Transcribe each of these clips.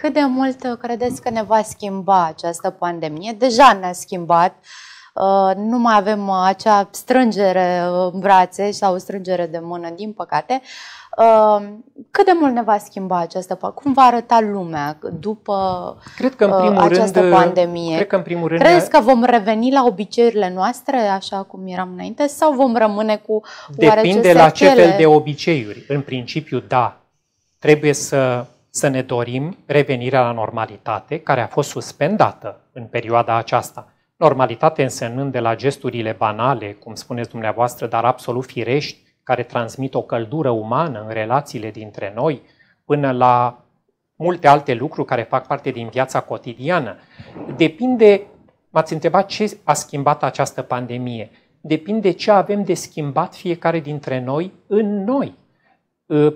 Cât de mult uh, credeți că ne va schimba această pandemie? Deja ne-a schimbat. Uh, nu mai avem uh, acea strângere în brațe sau strângere de mână, din păcate. Cât de mult ne va schimba această Cum va arăta lumea după cred că în primul această rând, pandemie? Cred că în primul rând... Crezi că vom reveni la obiceiurile noastre, așa cum eram înainte, sau vom rămâne cu Depinde la ce fel de obiceiuri. În principiu, da. Trebuie să să ne dorim revenirea la normalitate, care a fost suspendată în perioada aceasta. Normalitate însemnând de la gesturile banale, cum spuneți dumneavoastră, dar absolut firești, care transmit o căldură umană în relațiile dintre noi, până la multe alte lucruri care fac parte din viața cotidiană. Depinde, m-ați întrebat ce a schimbat această pandemie. Depinde ce avem de schimbat fiecare dintre noi în noi.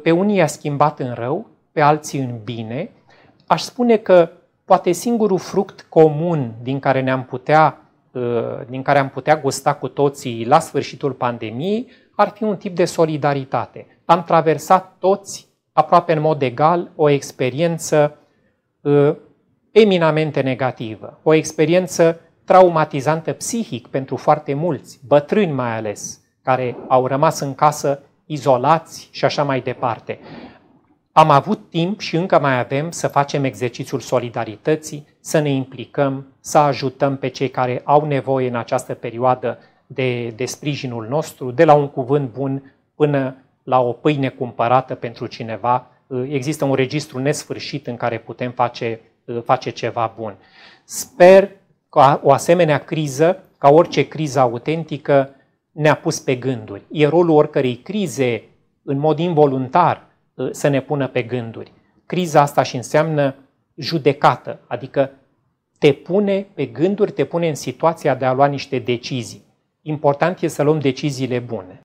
Pe unii a schimbat în rău, pe alții în bine, aș spune că poate singurul fruct comun din care ne-am putea uh, din care am putea gusta cu toții la sfârșitul pandemiei ar fi un tip de solidaritate. Am traversat toți, aproape în mod egal, o experiență uh, eminamente negativă, o experiență traumatizantă psihic pentru foarte mulți, bătrâni mai ales, care au rămas în casă izolați și așa mai departe. Am avut timp și încă mai avem să facem exercițiul solidarității, să ne implicăm, să ajutăm pe cei care au nevoie în această perioadă de, de sprijinul nostru, de la un cuvânt bun până la o pâine cumpărată pentru cineva. Există un registru nesfârșit în care putem face, face ceva bun. Sper că o asemenea criză, ca orice criză autentică, ne-a pus pe gânduri. E rolul oricărei crize, în mod involuntar, Ă, să ne pună pe gânduri. Criza asta și înseamnă judecată, adică te pune pe gânduri, te pune în situația de a lua niște decizii. Important e să luăm deciziile bune.